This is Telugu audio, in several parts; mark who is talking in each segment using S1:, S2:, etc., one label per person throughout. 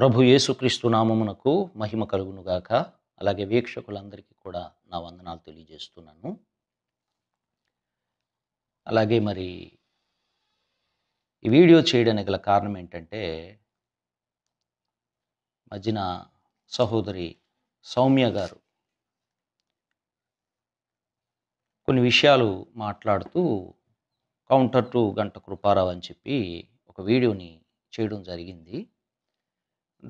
S1: ప్రభు యేసుక్రీస్తు నామమునకు మహిమ కలుగునుగాక అలాగే వీక్షకులందరికీ కూడా నా వందనాలు తెలియజేస్తున్నాను అలాగే మరి ఈ వీడియో చేయడానికి గల కారణం ఏంటంటే మధ్యన సహోదరి సౌమ్య గారు కొన్ని విషయాలు మాట్లాడుతూ కౌంటర్ టు గంట కృపారావు అని చెప్పి ఒక వీడియోని చేయడం జరిగింది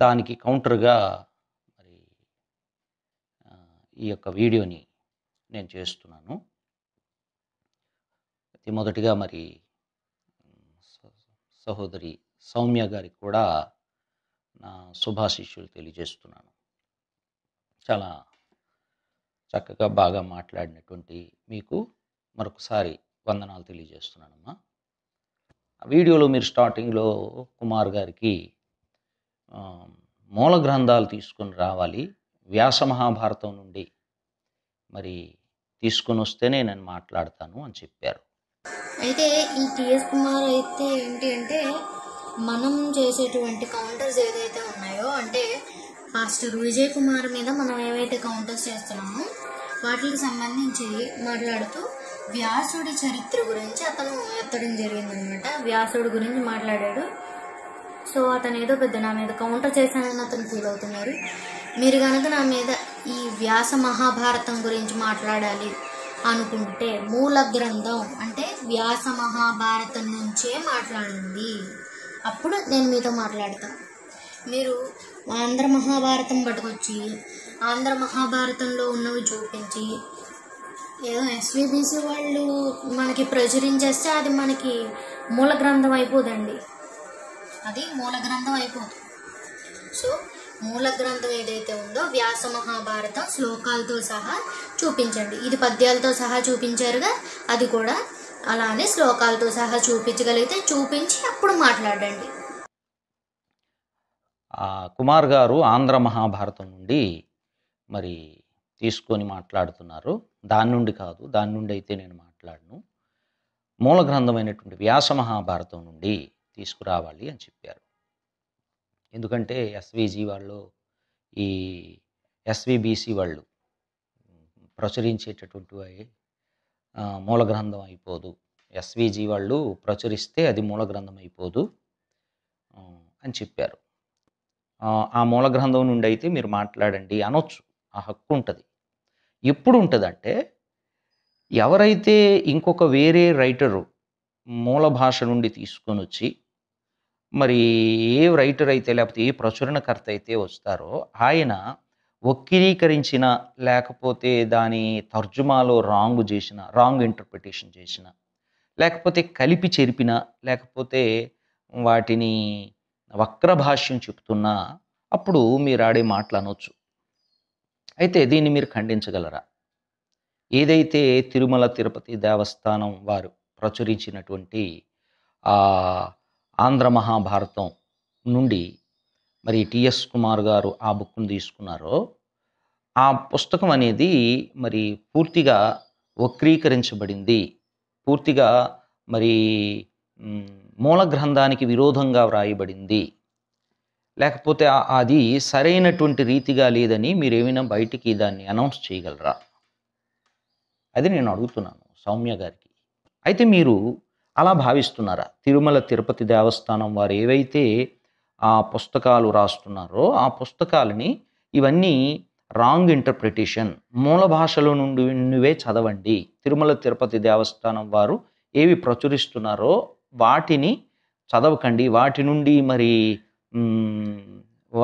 S1: దానికి కౌంటర్గా మరి ఈ యొక్క వీడియోని నేను చేస్తున్నాను మొదటిగా మరి సహోదరి సౌమ్య గారికి కూడా నా శుభాశిష్యులు తెలియజేస్తున్నాను చాలా చక్కగా బాగా మాట్లాడినటువంటి మీకు మరొకసారి వందనాలు తెలియజేస్తున్నానమ్మా వీడియోలో మీరు స్టార్టింగ్లో కుమార్ గారికి మూల గ్రంథాలు తీసుకొని రావాలి వ్యాస మహాభారతం నుండి మరి తీసుకొని వస్తేనే నేను మాట్లాడతాను అని చెప్పారు
S2: అయితే ఈ టిఎస్ కుమార్ అయితే ఏంటి అంటే మనం చేసేటువంటి కౌంటర్స్ ఏదైతే ఉన్నాయో అంటే పాస్టర్ విజయ్ కుమార్ మీద మనం ఏవైతే కౌంటర్స్ చేస్తున్నామో వాటికి సంబంధించి మాట్లాడుతూ వ్యాసుడి చరిత్ర గురించి అతను ఎత్తడం జరిగిందనమాట వ్యాసుడి గురించి మాట్లాడాడు సో అతను ఏదో పెద్ద నా మీద కౌంటర్ చేశానని అతను ఫీల్ అవుతున్నారు మీరు కనుక నా మీద ఈ వ్యాస మహాభారతం గురించి మాట్లాడాలి అనుకుంటే మూల గ్రంథం అంటే వ్యాస మహాభారతం నుంచే మాట్లాడండి అప్పుడు నేను మీతో మాట్లాడతాను మీరు ఆంధ్ర మహాభారతం పట్టుకొచ్చి ఆంధ్ర మహాభారతంలో ఉన్నవి చూపించి ఏదో ఎస్విబిసి వాళ్ళు మనకి ప్రచురించేస్తే అది మనకి మూల గ్రంథం అయిపోదండి అది మూల గ్రంథం అయిపోతుంది సో మూల గ్రంథం ఏదైతే ఉందో వ్యాస మహాభారతం శ్లోకాలతో సహా చూపించండి ఇది పద్యాలతో సహా చూపించారుగా అది కూడా అలానే శ్లోకాలతో సహా చూపించగలిగితే చూపించి అప్పుడు మాట్లాడండి
S1: కుమార్ గారు ఆంధ్ర మహాభారతం నుండి మరి తీసుకొని మాట్లాడుతున్నారు దాని నుండి కాదు దాని నుండి అయితే నేను మాట్లాడను మూల గ్రంథమైనటువంటి వ్యాస మహాభారతం నుండి తీసుకురావాలి అని చెప్పారు ఎందుకంటే ఎస్విజీ వాళ్ళు ఈ ఎస్వీబీసీ వాళ్ళు ప్రచురించేటటువంటి మూల గ్రంథం అయిపోదు ఎస్విజీ వాళ్ళు ప్రచురిస్తే అది మూల గ్రంథం అయిపోదు అని చెప్పారు ఆ మూల గ్రంథం నుండి అయితే మీరు మాట్లాడండి అనొచ్చు ఆ హక్కు ఉంటుంది ఎప్పుడు ఉంటుందంటే ఎవరైతే ఇంకొక వేరే రైటరు మూల భాష నుండి తీసుకొని వచ్చి మరి ఏ రైటర్ అయితే లేకపోతే ఏ ప్రచురణకర్త అయితే వస్తారో ఆయన వక్రీకరించిన లేకపోతే దాని తర్జుమాలో రాంగ్ చేసిన రాంగ్ ఇంటర్ప్రిటేషన్ చేసిన లేకపోతే కలిపి చెరిపిన లేకపోతే వాటిని వక్రభాష్యం చెప్తున్నా అప్పుడు మీరు ఆడే మాటలు అనొచ్చు అయితే దీన్ని మీరు ఖండించగలరా ఏదైతే తిరుమల తిరుపతి దేవస్థానం వారు ప్రచురించినటువంటి ఆంధ్ర మహాభారతం నుండి మరి టిఎస్ కుమార్ గారు ఆ బుక్ను తీసుకున్నారో ఆ పుస్తకం అనేది మరి పూర్తిగా వక్రీకరించబడింది పూర్తిగా మరి మూల గ్రంథానికి విరోధంగా వ్రాయబడింది లేకపోతే అది సరైనటువంటి రీతిగా లేదని మీరు ఏమైనా బయటికి దాన్ని అనౌన్స్ చేయగలరా అది నేను అడుగుతున్నాను సౌమ్య గారికి అయితే మీరు అలా భావిస్తున్నారా తిరుమల తిరుపతి దేవస్థానం వారు ఏవైతే ఆ పుస్తకాలు రాస్తున్నారో ఆ పుస్తకాలని ఇవన్నీ రాంగ్ ఇంటర్ప్రిటేషన్ మూల భాషలో నుండి నువ్వే చదవండి తిరుమల తిరుపతి దేవస్థానం వారు ఏవి ప్రచురిస్తున్నారో వాటిని చదవకండి వాటి నుండి మరి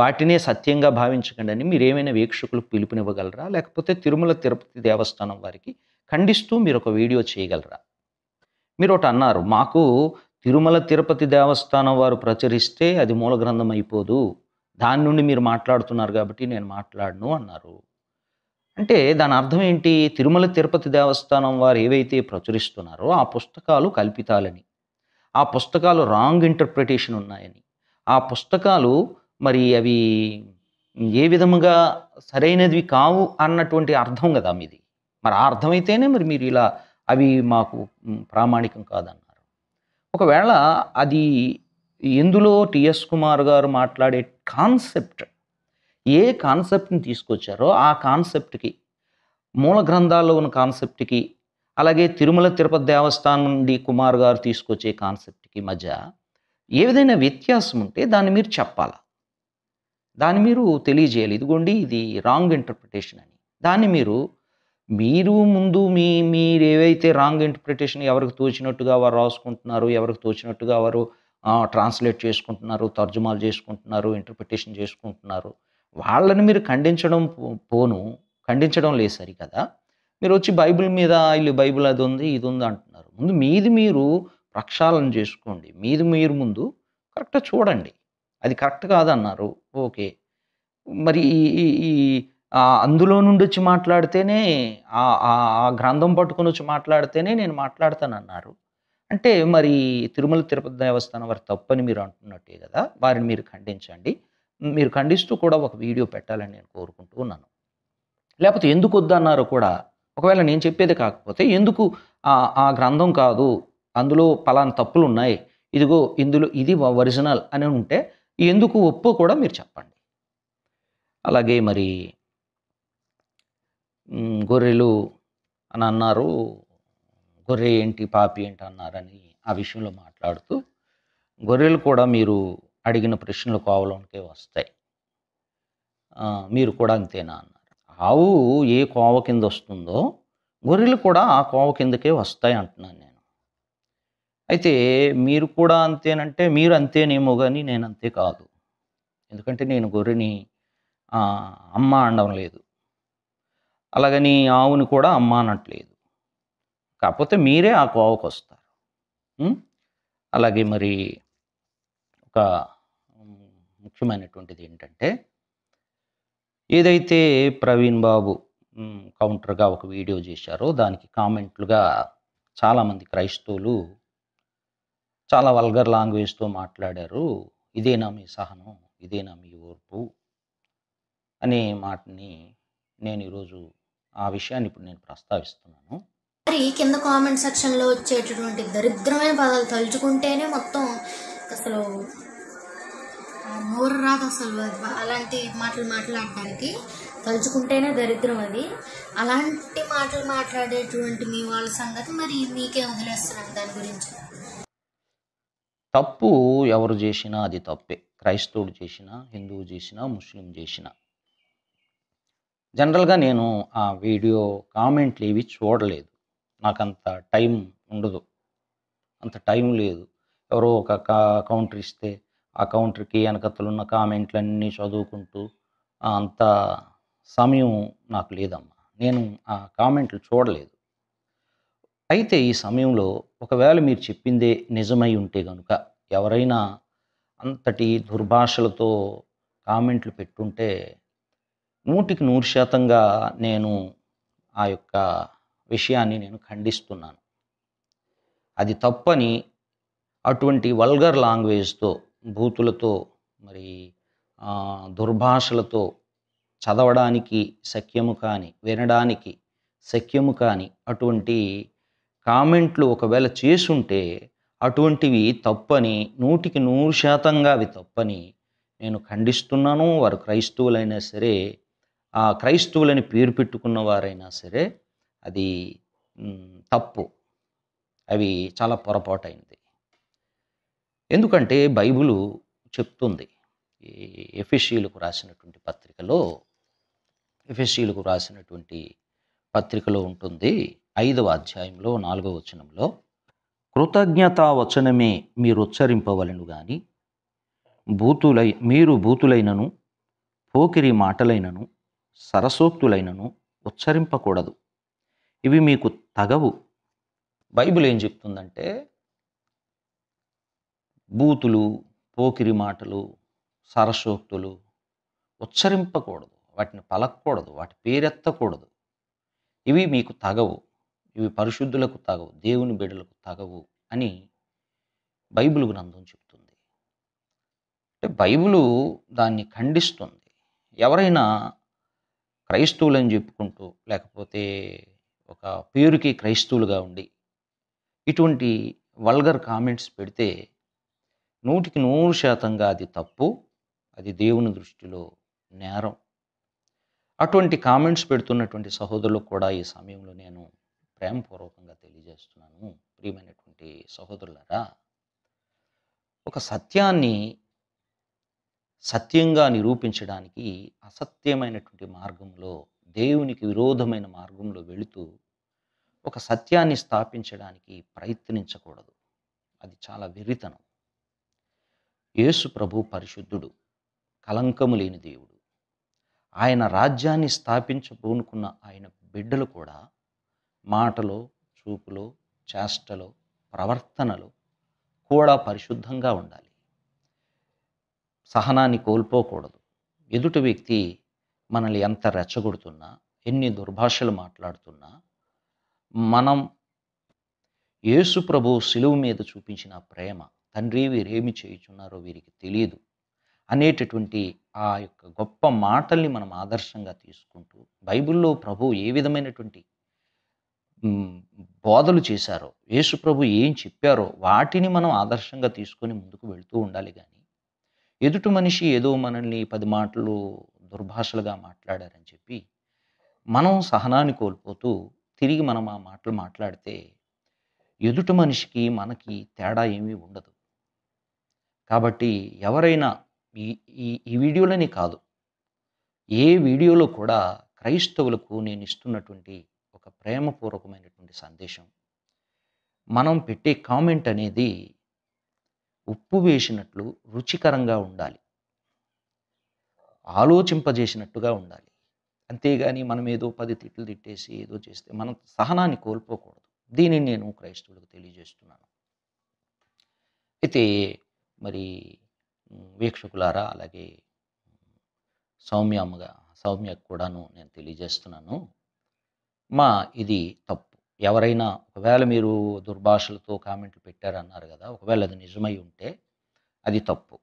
S1: వాటినే సత్యంగా భావించకండి అని మీరు ఏమైనా వీక్షకులకు పిలుపునివ్వగలరా లేకపోతే తిరుమల తిరుపతి దేవస్థానం వారికి ఖండిస్తూ మీరు ఒక వీడియో చేయగలరా మీరు ఒకటి అన్నారు మాకు తిరుమల తిరుపతి దేవస్థానం వారు ప్రచురిస్తే అది మూల గ్రంథం అయిపోదు దాని నుండి మీరు మాట్లాడుతున్నారు కాబట్టి నేను మాట్లాడను అన్నారు అంటే దాని అర్థం ఏంటి తిరుమల తిరుపతి దేవస్థానం వారు ఏవైతే ప్రచురిస్తున్నారో ఆ పుస్తకాలు కల్పితాలని ఆ పుస్తకాలు రాంగ్ ఇంటర్ప్రిటేషన్ ఉన్నాయని ఆ పుస్తకాలు మరి అవి ఏ విధముగా సరైనది కావు అన్నటువంటి అర్థం కదా మీది మరి ఆ అర్థమైతేనే మరి మీరు ఇలా అవి మాకు ప్రామాణికం కాదన్నారు ఒకవేళ అది ఎందులో టిఎస్ కుమార్ గారు మాట్లాడే కాన్సెప్ట్ ఏ కాన్సెప్ట్ని తీసుకొచ్చారో ఆ కాన్సెప్ట్కి మూల గ్రంథాల్లో ఉన్న కాన్సెప్ట్కి అలాగే తిరుమల తిరుపతి దేవస్థానం నుండి కుమార్ గారు తీసుకొచ్చే కాన్సెప్ట్కి మధ్య ఏ విధమైన వ్యత్యాసం ఉంటే దాన్ని మీరు చెప్పాలా దాన్ని మీరు తెలియజేయాలి ఇదిగోండి ఇది రాంగ్ ఇంటర్ప్రిటేషన్ అని దాన్ని మీరు మీరు ముందు మీ మీరు ఏవైతే రాంగ్ ఇంటర్ప్రిటేషన్ ఎవరికి తోచినట్టుగా వారు రాసుకుంటున్నారు ఎవరికి తోచినట్టుగా వారు ట్రాన్స్లేట్ చేసుకుంటున్నారు తర్జుమాలు చేసుకుంటున్నారు ఇంటర్ప్రిటేషన్ చేసుకుంటున్నారు వాళ్ళని మీరు ఖండించడం పోను ఖండించడం లేదు సరి కదా మీరు వచ్చి బైబిల్ మీద వీళ్ళు బైబిల్ అది ఉంది ఇది ఉంది అంటున్నారు ముందు మీది మీరు ప్రక్షాళన చేసుకోండి మీది మీరు ముందు కరెక్ట్గా చూడండి అది కరెక్ట్ కాదన్నారు ఓకే మరి ఈ అందులో నుండి వచ్చి మాట్లాడితేనే ఆ గ్రంథం పట్టుకుని వచ్చి మాట్లాడితేనే నేను మాట్లాడతానన్నారు అంటే మరి తిరుమల తిరుపతి దేవస్థానం వారి తప్పని మీరు అంటున్నట్టే కదా వారిని మీరు ఖండించండి మీరు ఖండిస్తూ కూడా ఒక వీడియో పెట్టాలని నేను కోరుకుంటూ ఉన్నాను లేకపోతే ఎందుకు వద్దన్నారు కూడా ఒకవేళ నేను చెప్పేది కాకపోతే ఎందుకు ఆ గ్రంథం కాదు అందులో పలానా తప్పులు ఉన్నాయి ఇదిగో ఇందులో ఇది ఒరిజినల్ అని ఉంటే ఎందుకు ఒప్పు కూడా మీరు చెప్పండి అలాగే మరి గొర్రెలు అని అన్నారు గొర్రె ఏంటి పాపి ఏంటి అన్నారని ఆ విషయంలో మాట్లాడుతూ గొర్రెలు కూడా మీరు అడిగిన ప్రశ్నలు కోవలోనికే వస్తాయి మీరు కూడా అంతేనా అన్నారు ఆవు ఏ కోవ కింద వస్తుందో గొర్రెలు కూడా ఆ కోవ కిందకే వస్తాయి అంటున్నాను నేను అయితే మీరు కూడా అంతేనంటే మీరు అంతేనేమో కానీ నేను అంతే కాదు ఎందుకంటే నేను గొర్రెని అమ్మ అనడం లేదు అలాగని ఆవుని కూడా అమ్మ అనట్లేదు కాకపోతే మీరే ఆ కోవకు వస్తారు అలాగే మరి ఒక ముఖ్యమైనటువంటిది ఏంటంటే ఏదైతే ప్రవీణ్ బాబు కౌంటర్గా ఒక వీడియో చేశారో దానికి కామెంట్లుగా చాలామంది క్రైస్తవులు చాలా వల్గర్ లాంగ్వేజ్తో మాట్లాడారు ఇదేనా మీ సహనం ఇదేనా మీ ఓర్పు అనే మాటని నేను ఈరోజు ఆ విషయాన్ని ఇప్పుడు నేను ప్రస్తావిస్తున్నాను
S2: మరి కింద కామెంట్ సెక్షన్లో వచ్చేటటువంటి దరిద్రమైన పదాలు తలుచుకుంటేనే మొత్తం అసలు నోరు రాదు అసలు అలాంటి మాటలు మాట్లాడటానికి తలుచుకుంటేనే దరిద్రం అది అలాంటి మాటలు మాట్లాడేటువంటి మీ వాళ్ళ సంగతి మరి మీకే వదిలేస్తున్నాను దాని గురించి
S1: తప్పు ఎవరు చేసినా అది తప్పే క్రైస్తవుడు చేసినా హిందువు చేసినా ముస్లిం చేసినా జనరల్గా నేను ఆ వీడియో కామెంట్లు ఇవి చూడలేదు నాకు అంత టైం ఉండదు అంత టైం లేదు ఎవరో ఒక కౌంటర్ ఇస్తే ఆ కౌంటర్కి ఉన్న కామెంట్లన్నీ చదువుకుంటూ అంత సమయం నాకు లేదమ్మా నేను ఆ కామెంట్లు చూడలేదు అయితే ఈ సమయంలో ఒకవేళ మీరు చెప్పిందే నిజమై ఉంటే కనుక ఎవరైనా అంతటి దుర్భాషలతో కామెంట్లు పెట్టుంటే నూటికి నూరు శాతంగా నేను ఆ యొక్క విషయాన్ని నేను ఖండిస్తున్నాను అది తప్పని అటువంటి వల్గర్ లాంగ్వేజ్తో భూతులతో మరి దుర్భాషలతో చదవడానికి సఖ్యము కానీ వినడానికి సఖ్యము కానీ అటువంటి కామెంట్లు ఒకవేళ చేసుంటే అటువంటివి తప్పని నూటికి నూరు శాతంగా అవి తప్పని నేను ఖండిస్తున్నాను వారు క్రైస్తవులైనా సరే ఆ క్రైస్తవులని పేరు పెట్టుకున్న వారైనా సరే అది తప్పు అవి చాలా పొరపాటైనది ఎందుకంటే బైబులు చెప్తుంది ఎఫ్ఎస్సీలకు రాసినటువంటి పత్రికలో ఎఫ్ఎస్సీలకు రాసినటువంటి పత్రికలో ఉంటుంది ఐదవ అధ్యాయంలో నాలుగవ వచనంలో కృతజ్ఞతా వచనమే మీరు ఉచ్చరింపవలను కానీ భూతులై మీరు భూతులైనను పోకిరి మాటలైనను సరసోక్తులైనను ఉచ్చరింపకూడదు ఇవి మీకు తగవు బైబిల్ ఏం చెప్తుందంటే బూతులు పోకిరి మాటలు సరసోక్తులు ఉచ్చరింపకూడదు వాటిని పలకూడదు వాటి పేరెత్తకూడదు ఇవి మీకు తగవు ఇవి పరిశుద్ధులకు తగవు దేవుని బిడ్డలకు తగవు అని బైబిల్ గ్రంథం చెప్తుంది అంటే బైబిలు దాన్ని ఖండిస్తుంది ఎవరైనా అని చెప్పుకుంటూ లేకపోతే ఒక పేరుకి క్రైస్తవులుగా ఉండి ఇటువంటి వల్గర్ కామెంట్స్ పెడితే నూటికి నూరు శాతంగా అది తప్పు అది దేవుని దృష్టిలో నేరం అటువంటి కామెంట్స్ పెడుతున్నటువంటి సహోదరులకు కూడా ఈ సమయంలో నేను ప్రేమపూర్వకంగా తెలియజేస్తున్నాను ప్రియమైనటువంటి సహోదరులరా ఒక సత్యాన్ని సత్యంగా నిరూపించడానికి అసత్యమైనటువంటి మార్గంలో దేవునికి విరోధమైన మార్గంలో వెళుతూ ఒక సత్యాన్ని స్థాపించడానికి ప్రయత్నించకూడదు అది చాలా విరితనం యేసు ప్రభు పరిశుద్ధుడు కలంకము లేని దేవుడు ఆయన రాజ్యాన్ని స్థాపించబోనుకున్న ఆయన బిడ్డలు కూడా మాటలో చూపులో చేష్టలో ప్రవర్తనలో కూడా పరిశుద్ధంగా ఉండాలి సహనాన్ని కోల్పోకూడదు ఎదుటి వ్యక్తి మనల్ని ఎంత రెచ్చగొడుతున్నా ఎన్ని దుర్భాషలు మాట్లాడుతున్నా మనం యేసు ప్రభు సిలువు మీద చూపించిన ప్రేమ తండ్రి వీరేమి చేయుచున్నారో వీరికి తెలియదు అనేటటువంటి ఆ యొక్క గొప్ప మాటల్ని మనం ఆదర్శంగా తీసుకుంటూ బైబిల్లో ప్రభు ఏ విధమైనటువంటి బోధలు చేశారో యేసు ప్రభు ఏం చెప్పారో వాటిని మనం ఆదర్శంగా తీసుకొని ముందుకు వెళుతూ ఉండాలి కానీ ఎదుటి మనిషి ఏదో మనల్ని పది మాటలు దుర్భాషలుగా మాట్లాడారని చెప్పి మనం సహనాన్ని కోల్పోతూ తిరిగి మనం ఆ మాటలు మాట్లాడితే ఎదుటి మనిషికి మనకి తేడా ఏమీ ఉండదు కాబట్టి ఎవరైనా ఈ ఈ ఈ వీడియోలని కాదు ఏ వీడియోలో కూడా క్రైస్తవులకు నేను ఇస్తున్నటువంటి ఒక ప్రేమపూర్వకమైనటువంటి సందేశం మనం పెట్టే కామెంట్ అనేది ఉప్పు వేసినట్లు రుచికరంగా ఉండాలి ఆలోచింపజేసినట్టుగా ఉండాలి అంతేగాని మనం ఏదో పది తిట్లు తిట్టేసి ఏదో చేస్తే మనం సహనాన్ని కోల్పోకూడదు దీనిని నేను క్రైస్తవులకు తెలియజేస్తున్నాను అయితే మరి వీక్షకులారా అలాగే సౌమ్యముగా సౌమ్యకు కూడాను నేను తెలియజేస్తున్నాను మా ఇది తప్పు ఎవరైనా ఒకవేళ మీరు దుర్భాషలతో కామెంట్లు పెట్టారన్నారు కదా ఒకవేళ అది నిజమై ఉంటే అది తప్పు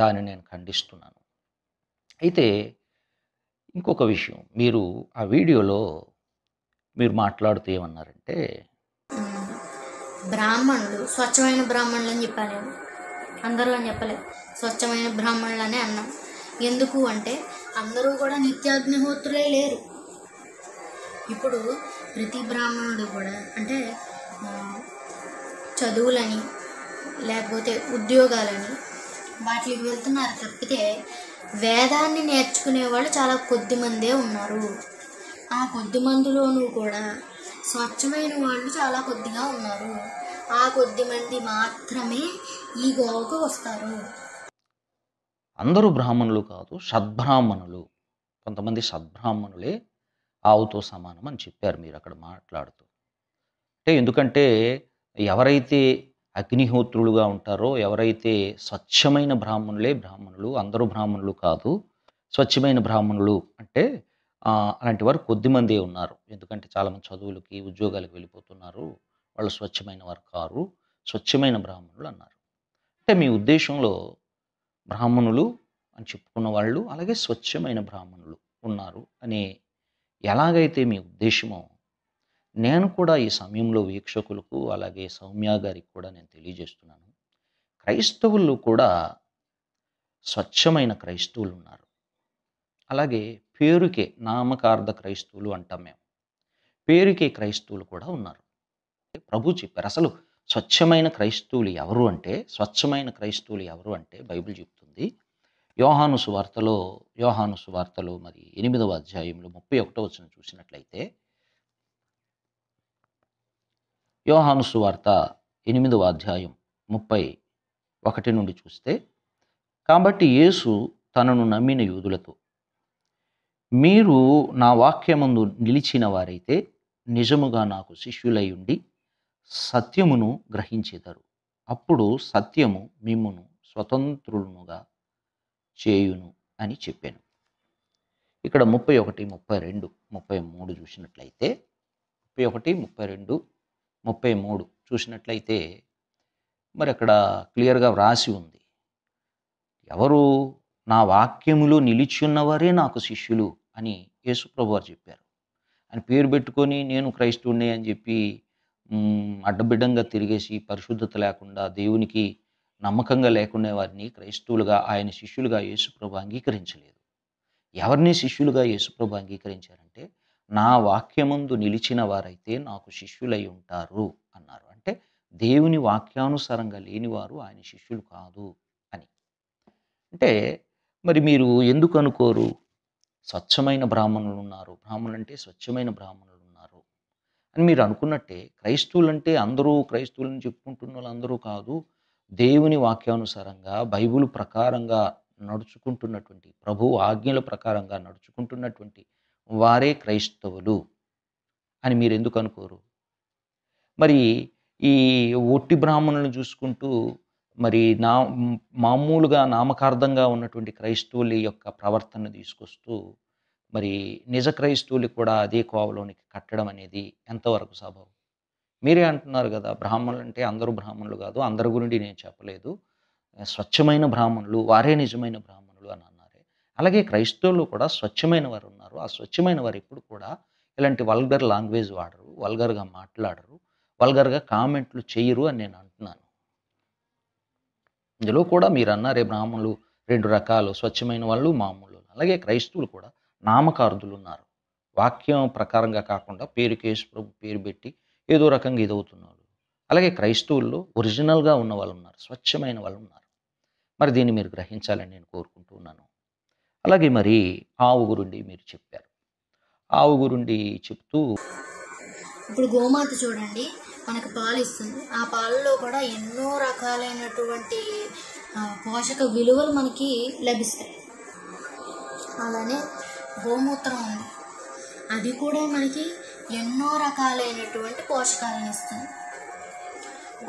S1: దాన్ని నేను ఖండిస్తున్నాను అయితే ఇంకొక విషయం మీరు ఆ వీడియోలో మీరు మాట్లాడుతూ ఏమన్నారంటే
S2: బ్రాహ్మణులు స్వచ్ఛమైన బ్రాహ్మణులు అని చెప్పాను అందరూ అని చెప్పలేదు స్వచ్ఛమైన బ్రాహ్మణులు అనే అన్నాం ఎందుకు అంటే అందరూ కూడా నిత్యాగ్నిహోత్రులే లేరు ఇప్పుడు ప్రతి బ్రాహ్మణుడు కూడా అంటే చదువులని లేకపోతే ఉద్యోగాలని వాటికి వెళ్తున్నారు తప్పితే వేదాన్ని నేర్చుకునే వాళ్ళు చాలా కొద్దిమందే ఉన్నారు ఆ కొద్ది మందిలోనూ కూడా స్వచ్ఛమైన వాళ్ళు చాలా కొద్దిగా ఉన్నారు ఆ కొద్ది మంది మాత్రమే ఈ గోవకు వస్తారు
S1: అందరూ బ్రాహ్మణులు కాదు సద్బ్రాహ్మణులు కొంతమంది సద్బ్రాహ్మణులే ఆవుతో సమానం అని చెప్పారు మీరు అక్కడ మాట్లాడుతూ అంటే ఎందుకంటే ఎవరైతే అగ్నిహోత్రులుగా ఉంటారో ఎవరైతే స్వచ్ఛమైన బ్రాహ్మణులే బ్రాహ్మణులు అందరూ బ్రాహ్మణులు కాదు స్వచ్ఛమైన బ్రాహ్మణులు అంటే అలాంటి వారు కొద్దిమందే ఉన్నారు ఎందుకంటే చాలామంది చదువులకి ఉద్యోగాలకు వెళ్ళిపోతున్నారు వాళ్ళు స్వచ్ఛమైన వారు కారు స్వచ్ఛమైన బ్రాహ్మణులు అన్నారు అంటే మీ ఉద్దేశంలో బ్రాహ్మణులు అని చెప్పుకున్న వాళ్ళు అలాగే స్వచ్ఛమైన బ్రాహ్మణులు ఉన్నారు అనే ఎలాగైతే మీ ఉద్దేశమో నేను కూడా ఈ సమయంలో వీక్షకులకు అలాగే సౌమ్య గారికి కూడా నేను తెలియజేస్తున్నాను క్రైస్తవులు కూడా స్వచ్ఛమైన క్రైస్తవులు ఉన్నారు అలాగే పేరుకే నామకార్థ క్రైస్తవులు అంటాం మేము పేరుకే క్రైస్తవులు కూడా ఉన్నారు ప్రభు చెప్పారు అసలు స్వచ్ఛమైన క్రైస్తవులు ఎవరు అంటే స్వచ్ఛమైన క్రైస్తవులు ఎవరు అంటే బైబిల్ చెప్తుంది యోహాను సువార్తలో యోహాను సువార్తలో మరి ఎనిమిదవ అధ్యాయంలో ముప్పై ఒకటో వచ్చిన చూసినట్లయితే యోహాను సువార్త ఎనిమిదవ అధ్యాయం ముప్పై ఒకటి నుండి చూస్తే కాబట్టి యేసు తనను నమ్మిన యూదులతో మీరు నా వాక్యముందు నిలిచిన వారైతే నిజముగా నాకు శిష్యులై ఉండి సత్యమును గ్రహించేదారు అప్పుడు సత్యము మిమ్మును స్వతంత్రులనుగా చేయును అని చెప్పాను ఇక్కడ ముప్పై ఒకటి ముప్పై రెండు ముప్పై మూడు చూసినట్లయితే ముప్పై ఒకటి ముప్పై రెండు ముప్పై మూడు చూసినట్లయితే మరి అక్కడ క్లియర్గా వ్రాసి ఉంది ఎవరు నా వాక్యములో నిలిచిన్నవారే నాకు శిష్యులు అని యేసుప్రభు వారు చెప్పారు అని పేరు పెట్టుకొని నేను క్రైస్తవుని అని చెప్పి అడ్డబిడ్డంగా తిరిగేసి పరిశుద్ధత లేకుండా దేవునికి నమ్మకంగా లేకునే వారిని క్రైస్తవులుగా ఆయన శిష్యులుగా యేసుప్రభు అంగీకరించలేదు ఎవరిని శిష్యులుగా యేసుప్రభు అంగీకరించారంటే నా వాక్యముందు నిలిచిన వారైతే నాకు శిష్యులై ఉంటారు అన్నారు అంటే దేవుని వాక్యానుసారంగా లేనివారు ఆయన శిష్యులు కాదు అని అంటే మరి మీరు ఎందుకు అనుకోరు స్వచ్ఛమైన బ్రాహ్మణులు ఉన్నారు బ్రాహ్మణులు అంటే స్వచ్ఛమైన బ్రాహ్మణులు ఉన్నారు అని మీరు అనుకున్నట్టే క్రైస్తవులు అంటే అందరూ క్రైస్తువులను చెప్పుకుంటున్న వాళ్ళందరూ కాదు దేవుని వాక్యానుసారంగా బైబుల్ ప్రకారంగా నడుచుకుంటున్నటువంటి ప్రభు ఆజ్ఞల ప్రకారంగా నడుచుకుంటున్నటువంటి వారే క్రైస్తవులు అని మీరు ఎందుకు అనుకోరు మరి ఈ ఒట్టి బ్రాహ్మణులను చూసుకుంటూ మరి నా మామూలుగా నామకార్థంగా ఉన్నటువంటి క్రైస్తవుల యొక్క ప్రవర్తన తీసుకొస్తూ మరి నిజ క్రైస్తవులు కూడా అదే కోవలోనికి కట్టడం అనేది ఎంతవరకు సభావం మీరే అంటున్నారు కదా బ్రాహ్మణులు అంటే అందరూ బ్రాహ్మణులు కాదు అందరి గురించి నేను చెప్పలేదు స్వచ్ఛమైన బ్రాహ్మణులు వారే నిజమైన బ్రాహ్మణులు అని అన్నారే అలాగే క్రైస్తవులు కూడా స్వచ్ఛమైన వారు ఉన్నారు ఆ స్వచ్ఛమైన వారు ఇప్పుడు కూడా ఇలాంటి వల్గర్ లాంగ్వేజ్ వాడరు వల్గర్గా మాట్లాడరు వల్గర్గా కామెంట్లు చేయరు అని నేను అంటున్నాను ఇందులో కూడా మీరు అన్నారే బ్రాహ్మణులు రెండు రకాలు స్వచ్ఛమైన వాళ్ళు మామూలు అలాగే క్రైస్తవులు కూడా నామకార్థులు ఉన్నారు వాక్యం ప్రకారంగా కాకుండా పేరు కేసు ప్రభు పేరు పెట్టి ఏదో రకంగా ఇదవుతున్నాడు అలాగే క్రైస్తవుల్లో ఒరిజినల్గా ఉన్న వాళ్ళు ఉన్నారు స్వచ్ఛమైన వాళ్ళు ఉన్నారు మరి దీన్ని మీరు గ్రహించాలని నేను కోరుకుంటున్నాను అలాగే మరి ఆవు గురుండి మీరు చెప్పారు ఆవు గురుండి చెప్తూ
S2: ఇప్పుడు గోమాత చూడండి మనకు పాలు ఇస్తుంది ఆ పాలలో కూడా ఎన్నో రకాలైనటువంటి పోషక విలువలు మనకి లభిస్తాయి అలానే గోమూత్రం అది కూడా మనకి ఎన్నో రకాలైనటువంటి పోషకాలను ఇస్తుంది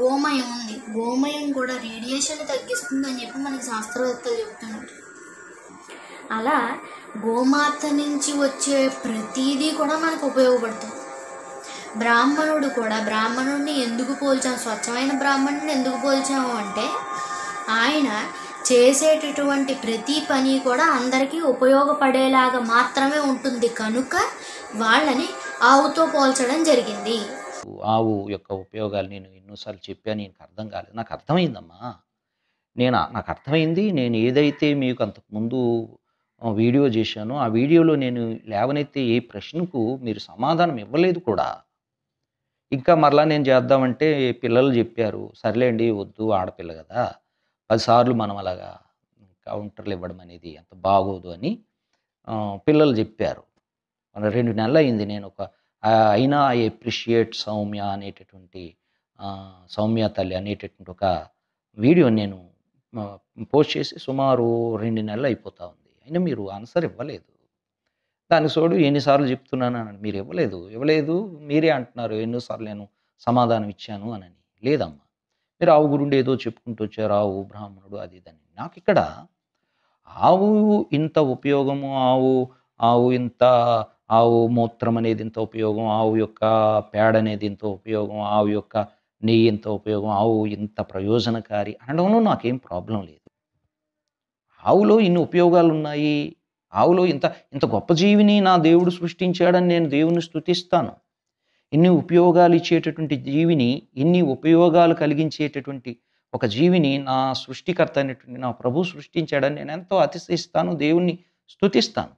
S2: గోమయం ఉంది గోమయం కూడా రేడియేషన్ తగ్గిస్తుంది అని చెప్పి మనకి శాస్త్రవేత్తలు చెప్తున్నారు అలా గోమాత నుంచి వచ్చే ప్రతిదీ కూడా మనకు ఉపయోగపడుతుంది బ్రాహ్మణుడు కూడా బ్రాహ్మణుడిని ఎందుకు పోల్చాం స్వచ్ఛమైన బ్రాహ్మణుడిని ఎందుకు పోల్చాము అంటే ఆయన చేసేటటువంటి ప్రతి పని కూడా అందరికీ ఉపయోగపడేలాగా మాత్రమే ఉంటుంది కనుక వాళ్ళని ఆవుతో పోల్చడం జరిగింది
S1: ఆవు యొక్క ఉపయోగాలు నేను ఎన్నోసార్లు చెప్పాను నేను అర్థం కాలేదు నాకు అర్థమైందమ్మా నేను నాకు అర్థమైంది నేను ఏదైతే మీకు అంతకుముందు వీడియో చేశానో ఆ వీడియోలో నేను లేవనైతే ఏ ప్రశ్నకు మీరు సమాధానం ఇవ్వలేదు కూడా ఇంకా మరలా నేను చేద్దామంటే పిల్లలు చెప్పారు సర్లేండి వద్దు ఆడపిల్ల కదా పదిసార్లు మనం అలాగా కౌంటర్లు ఇవ్వడం అనేది అంత బాగోదు అని పిల్లలు చెప్పారు రెండు నెలలు అయింది నేను ఒక అయినా ఐ అప్రిషియేట్ సౌమ్య అనేటటువంటి సౌమ్య తల్లి అనేటటువంటి ఒక వీడియో నేను పోస్ట్ చేసి సుమారు రెండు నెలలు అయిపోతూ ఉంది అయినా మీరు ఆన్సర్ ఇవ్వలేదు దాని చూడు ఎన్నిసార్లు చెప్తున్నాను మీరు ఇవ్వలేదు ఇవ్వలేదు మీరే అంటున్నారు ఎన్నోసార్లు నేను సమాధానం ఇచ్చాను అనని లేదమ్మా మీరు ఆవు గురుండి ఏదో చెప్పుకుంటూ వచ్చారు ఆవు బ్రాహ్మణుడు అది ఇదని నాకు ఇక్కడ ఆవు ఇంత ఉపయోగము ఆవు ఆవు ఇంత ఆవు మూత్రం అనేది ఇంత ఉపయోగం ఆవు యొక్క పేడ అనేది ఇంత ఉపయోగం ఆవు యొక్క నెయ్యి ఇంత ఉపయోగం ఆవు ఇంత ప్రయోజనకారి అనడంలో నాకేం ప్రాబ్లం లేదు ఆవులో ఇన్ని ఉపయోగాలు ఉన్నాయి ఆవులో ఇంత ఇంత గొప్ప జీవిని నా దేవుడు సృష్టించాడని నేను దేవుని స్థుతిస్తాను ఇన్ని ఉపయోగాలు ఇచ్చేటటువంటి జీవిని ఇన్ని ఉపయోగాలు కలిగించేటటువంటి ఒక జీవిని నా సృష్టికర్త అనేటువంటి నా ప్రభు సృష్టించాడని నేను ఎంతో అతిశయిస్తాను దేవుణ్ణి స్థుతిస్తాను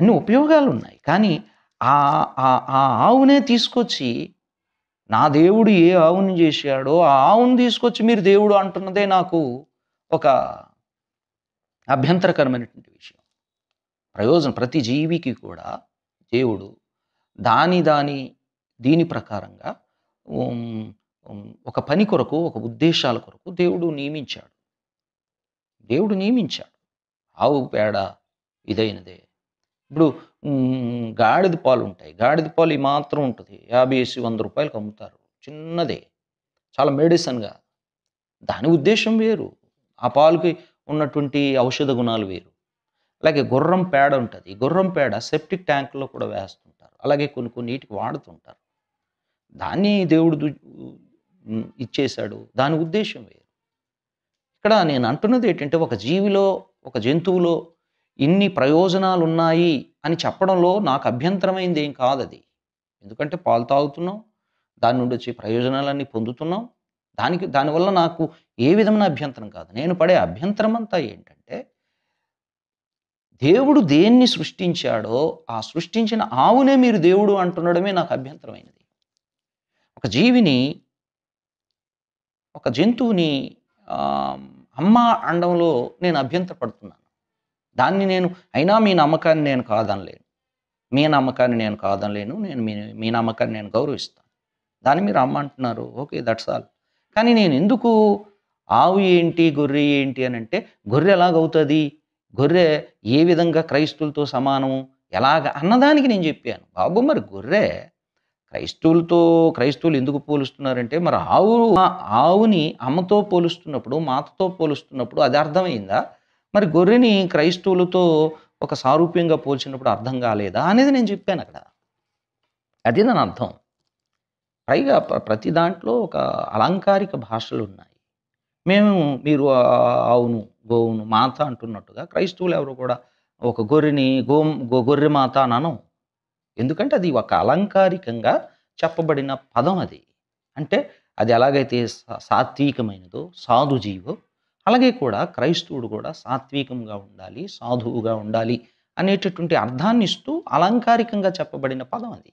S1: అన్ని ఉపయోగాలు ఉన్నాయి కానీ ఆ ఆ ఆవునే తీసుకొచ్చి నా దేవుడు ఏ ఆవుని చేశాడో ఆ ఆవును తీసుకొచ్చి మీరు దేవుడు అంటున్నదే నాకు ఒక అభ్యంతరకరమైనటువంటి విషయం ప్రయోజనం ప్రతి జీవికి కూడా దేవుడు దాని దాని దీని ప్రకారంగా ఒక పని కొరకు ఒక ఉద్దేశాల కొరకు దేవుడు నియమించాడు దేవుడు నియమించాడు ఆవు పేడ ఇదైనదే ఇప్పుడు గాడిద పాలు ఉంటాయి గాడిద పాలు ఈ మాత్రం ఉంటుంది యాభై వేసి వంద రూపాయలకు అమ్ముతారు చిన్నదే చాలా మెడిసిన్గా దాని ఉద్దేశం వేరు ఆ పాలకి ఉన్నటువంటి ఔషధ గుణాలు వేరు అలాగే గుర్రం పేడ ఉంటుంది గుర్రం పేడ సెప్టిక్ ట్యాంకులో కూడా వేస్తుంటారు అలాగే కొన్ని కొన్ని నీటికి వాడుతుంటారు దాన్ని దేవుడు ఇచ్చేశాడు దాని ఉద్దేశం వేరు ఇక్కడ నేను అంటున్నది ఏంటంటే ఒక జీవిలో ఒక జంతువులో ఇన్ని ప్రయోజనాలు ఉన్నాయి అని చెప్పడంలో నాకు అభ్యంతరమైంది ఏం కాదు అది ఎందుకంటే పాలు తాగుతున్నాం దాని నుండి వచ్చే ప్రయోజనాలన్నీ పొందుతున్నాం దానికి దానివల్ల నాకు ఏ విధమైన అభ్యంతరం కాదు నేను పడే అభ్యంతరం అంతా ఏంటంటే దేవుడు దేన్ని సృష్టించాడో ఆ సృష్టించిన ఆవునే మీరు దేవుడు అంటుండడమే నాకు అభ్యంతరమైనది ఒక జీవిని ఒక జంతువుని అమ్మ అండంలో నేను అభ్యంతరపడుతున్నాను దాన్ని నేను అయినా మీ నమ్మకాన్ని నేను కాదనలేను మీ నమ్మకాన్ని నేను కాదనలేను నేను మీ మీ నమ్మకాన్ని నేను గౌరవిస్తాను దాన్ని మీరు అమ్మంటున్నారు ఓకే దట్స్ ఆల్ కానీ నేను ఎందుకు ఆవు ఏంటి గొర్రె ఏంటి అని అంటే గొర్రె ఎలాగవుతుంది గొర్రె ఏ విధంగా క్రైస్తువులతో సమానము ఎలాగ అన్నదానికి నేను చెప్పాను బాబు మరి గొర్రె క్రైస్తవులతో క్రైస్తవులు ఎందుకు పోలుస్తున్నారంటే మరి ఆవు ఆవుని అమ్మతో పోలుస్తున్నప్పుడు మాతతో పోలుస్తున్నప్పుడు అది అర్థమైందా మరి గొర్రెని క్రైస్తవులతో ఒక సారూప్యంగా పోల్చినప్పుడు అర్థం కాలేదా అనేది నేను చెప్పాను అక్కడ అది నన్ను అర్థం పైగా ప్రతి దాంట్లో ఒక అలంకారిక భాషలు ఉన్నాయి మేము మీరు అవును గోవును మాత అంటున్నట్టుగా క్రైస్తవులు ఎవరు కూడా ఒక గొర్రెని గో గొర్రె మాత అనను ఎందుకంటే అది ఒక అలంకారికంగా చెప్పబడిన పదం అది అంటే అది ఎలాగైతే సాత్వికమైనదో సాధుజీవో అలాగే కూడా క్రైస్తవుడు కూడా సాత్వికంగా ఉండాలి సాధువుగా ఉండాలి అనేటటువంటి అర్థాన్ని ఇస్తూ అలంకారికంగా చెప్పబడిన పదం అది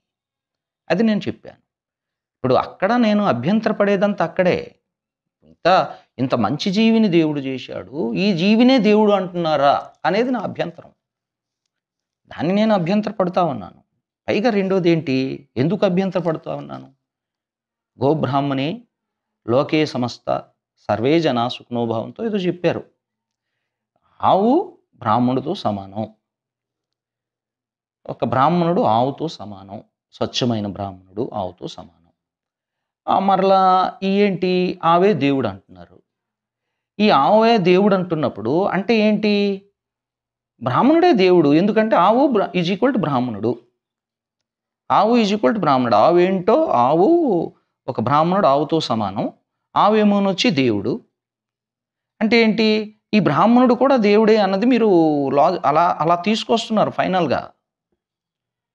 S1: అది నేను చెప్పాను ఇప్పుడు అక్కడ నేను అభ్యంతరపడేదంతా అక్కడే ఇంత ఇంత మంచి జీవిని దేవుడు చేశాడు ఈ జీవినే దేవుడు అంటున్నారా అనేది నా అభ్యంతరం దాన్ని నేను అభ్యంతరపడుతూ ఉన్నాను పైగా రెండోది ఏంటి ఎందుకు అభ్యంతరపడుతూ ఉన్నాను గోబ్రాహ్మణి లోకే సమస్త సర్వే జన సుఖనోభావంతో ఏదో చెప్పారు ఆవు బ్రాహ్మణుడితో సమానం ఒక బ్రాహ్మణుడు ఆవుతో సమానం స్వచ్ఛమైన బ్రాహ్మణుడు ఆవుతో సమానం మరలా ఏంటి ఆవే దేవుడు అంటున్నారు ఈ ఆవే దేవుడు అంటున్నప్పుడు అంటే ఏంటి బ్రాహ్మణుడే దేవుడు ఎందుకంటే ఆవు ఈజ్ ఈక్వల్ టు బ్రాహ్మణుడు ఆవు ఈజ్ ఈక్వల్ టు బ్రాహ్మణుడు ఆవు ఏంటో ఆవు ఒక బ్రాహ్మణుడు ఆవుతో సమానం ఆవేమోనొచ్చి దేవుడు అంటే ఏంటి ఈ బ్రాహ్మణుడు కూడా దేవుడే అన్నది మీరు లా అలా అలా తీసుకొస్తున్నారు ఫైనల్గా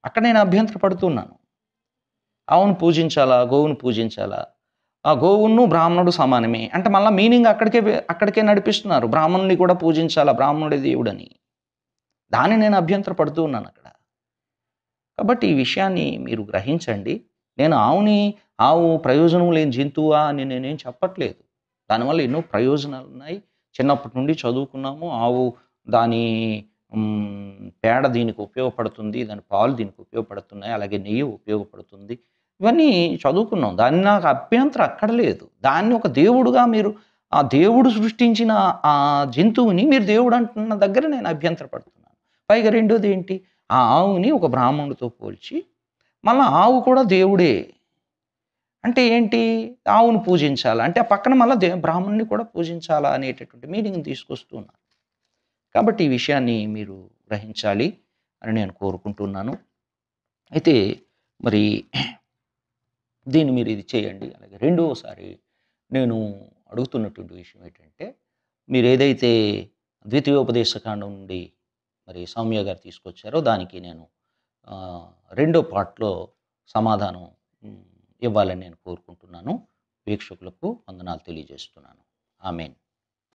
S1: అక్కడ నేను అభ్యంతర పడుతున్నాను ఆవును పూజించాలా గోవును పూజించాలా ఆ గోవును బ్రాహ్మణుడు సమానమే అంటే మళ్ళీ మీనింగ్ అక్కడికే అక్కడికే నడిపిస్తున్నారు బ్రాహ్మణుని కూడా పూజించాలా బ్రాహ్మణుడే దేవుడని దాన్ని నేను అభ్యంతర పడుతూ ఉన్నాను అక్కడ కాబట్టి ఈ విషయాన్ని మీరు గ్రహించండి నేను ఆవుని ఆవు ప్రయోజనం లేని జంతువా అని నేనేం చెప్పట్లేదు దానివల్ల ఎన్నో ప్రయోజనాలు ఉన్నాయి చిన్నప్పటి నుండి చదువుకున్నాము ఆవు దాని పేడ దీనికి ఉపయోగపడుతుంది దాని పాలు దీనికి ఉపయోగపడుతున్నాయి అలాగే నెయ్యి ఉపయోగపడుతుంది ఇవన్నీ చదువుకున్నాం దాన్ని నాకు అభ్యంతరం అక్కడ లేదు దాన్ని ఒక దేవుడుగా మీరు ఆ దేవుడు సృష్టించిన ఆ జంతువుని మీరు దేవుడు అంటున్న దగ్గర నేను అభ్యంతరపడుతున్నాను పైగా రెండోది ఏంటి ఆ ఆవుని ఒక బ్రాహ్మణుడితో పోల్చి మళ్ళీ ఆవు కూడా దేవుడే అంటే ఏంటి ఆవును పూజించాలా అంటే ఆ పక్కన మళ్ళీ దే బ్రాహ్మణ్ణి కూడా పూజించాలా అనేటటువంటి మీనింగ్ తీసుకొస్తున్నాను కాబట్టి ఈ విషయాన్ని మీరు గ్రహించాలి అని నేను కోరుకుంటున్నాను అయితే మరి దీన్ని మీరు ఇది చేయండి అలాగే రెండవసారి నేను అడుగుతున్నటువంటి విషయం ఏంటంటే మీరు ఏదైతే ద్వితీయోపదేశకాండం నుండి మరి సౌమ్య గారు తీసుకొచ్చారో దానికి నేను రెండో పార్ట్లో సమాధానం ఇవ్వాలని నేను కోరుకుంటున్నాను వీక్షకులకు వందనాలు తెలియజేస్తున్నాను ఆమెన్